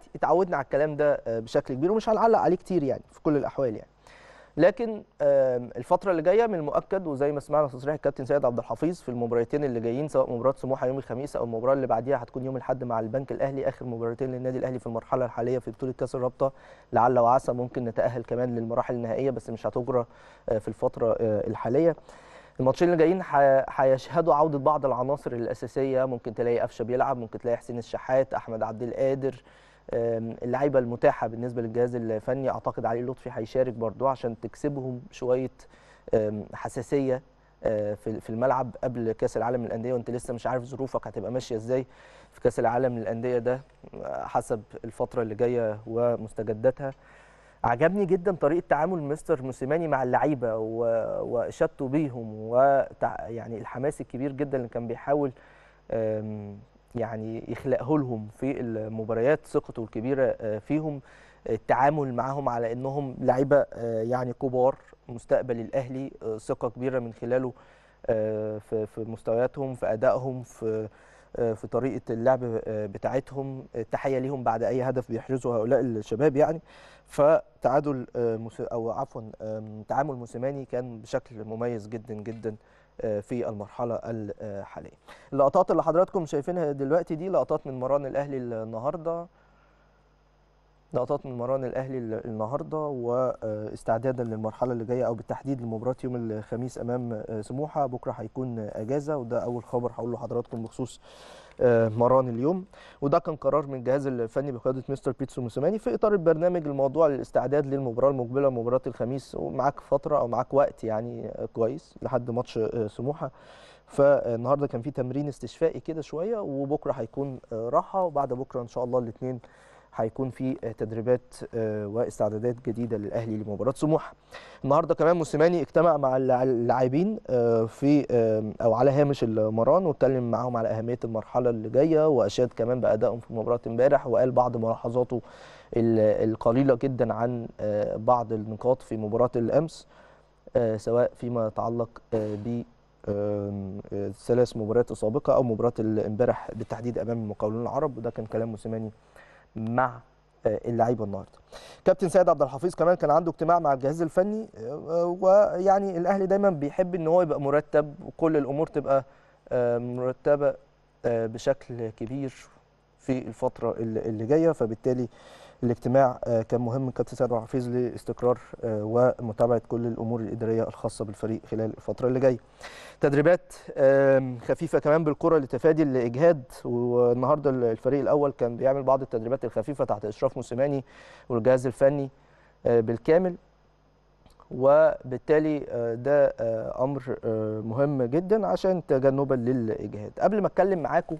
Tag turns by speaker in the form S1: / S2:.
S1: دلوقتي اتعودنا على الكلام ده آه، بشكل كبير ومش هنعلق عليه كتير يعني في كل الاحوال يعني لكن الفتره اللي جايه من المؤكد وزي ما سمعنا تصريح الكابتن سيد عبد الحفيظ في المباراتين اللي جايين سواء مباراه سموحه يوم الخميس او المباراه اللي بعديها هتكون يوم الاحد مع البنك الاهلي اخر مباراتين للنادي الاهلي في المرحله الحاليه في بطوله كاس الرابطه لعل وعسى ممكن نتاهل كمان للمراحل النهائيه بس مش هتجرى آه، في الفتره آه، الحاليه الماتشين اللي جايين هيشهدوا عوده بعض العناصر الاساسيه ممكن تلاقي قفشه بيلعب ممكن تلاقي حسين الشحات احمد عبد القادر اللعيبه المتاحه بالنسبه للجهاز الفني اعتقد علي لطفي هيشارك برضه عشان تكسبهم شويه حساسيه آه، في الملعب قبل كاس العالم للانديه وانت لسه مش عارف ظروفك هتبقى ماشيه ازاي في كاس العالم للانديه ده حسب الفتره اللي جايه ومستجداتها عجبني جدا طريقه تعامل مستر موسيماني مع اللعيبه واشادته بيهم ويعني الحماس الكبير جدا اللي كان بيحاول يعني يخلقه لهم في المباريات ثقته الكبيره آه، فيهم آه، التعامل معاهم على انهم لعيبه آه، يعني كبار مستقبل الاهلي ثقه كبيره من خلاله في مستوياتهم في ادائهم في في طريقه اللعب بتاعتهم تحيه ليهم بعد اي هدف بيحرزه هؤلاء الشباب يعني فتعادل او عفوا تعامل موسيماني كان بشكل مميز جدا جدا في المرحله الحاليه اللقطات اللي حضراتكم شايفينها دلوقتي دي لقطات من مران الاهلي النهارده لقطات من مران الاهلي النهارده واستعدادا للمرحله اللي جايه او بالتحديد لمباراه يوم الخميس امام سموحه بكره هيكون اجازه وده اول خبر هقول لحضراتكم بخصوص مران اليوم وده كان قرار من الجهاز الفني بقياده مستر بيتسو موسيماني في اطار البرنامج الموضوع للاستعداد للمباراه المقبله مباراه الخميس ومعاك فتره او معاك وقت يعني آه، كويس لحد ماتش آه، سموحه فالنهارده كان في تمرين استشفائي كده شويه وبكره هيكون آه، راحه وبعد بكره ان شاء الله الاثنين هيكون في تدريبات آه، واستعدادات جديده للاهلي لمباراه سموحه. النهارده كمان موسيماني اجتمع مع اللاعبين آه، في او على هامش المران واتكلم معاهم على اهميه المرحله اللي جايه واشاد كمان بادائهم في مباراه امبارح وقال بعض ملاحظاته القليله جدا عن آه، بعض النقاط في مباراه الامس سواء فيما يتعلق ب ثلاث مباريات السابقه او مباراه امبارح بالتحديد امام المقاولون العرب وده كان كلام موسيماني مع آه، اللعيبه النهارده. كابتن سيد عبد الحفيظ كمان كان عنده اجتماع مع الجهاز الفني آه، ويعني الاهلي دايما بيحب ان هو يبقى مرتب وكل الامور تبقى آه، مرتبه بشكل كبير في الفتره اللي جايه فبالتالي الاجتماع آه، كان مهم كابتن سعد وحفيظ لاستقرار آه، ومتابعه كل الامور الاداريه الخاصه بالفريق خلال الفتره اللي جايه. تدريبات خفيفه كمان بالكره لتفادي الاجهاد والنهارده الفريق الاول كان بيعمل بعض التدريبات الخفيفه تحت اشراف موسيماني والجهاز الفني آه، بالكامل وبالتالي ده امر مهم جدا عشان تجنبا للاجهاد. قبل ما اتكلم معاكم